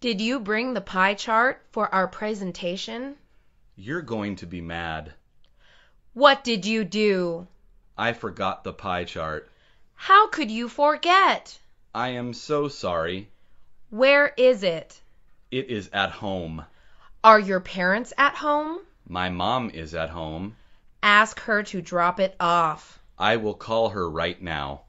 Did you bring the pie chart for our presentation? You're going to be mad. What did you do? I forgot the pie chart. How could you forget? I am so sorry. Where is it? It is at home. Are your parents at home? My mom is at home. Ask her to drop it off. I will call her right now.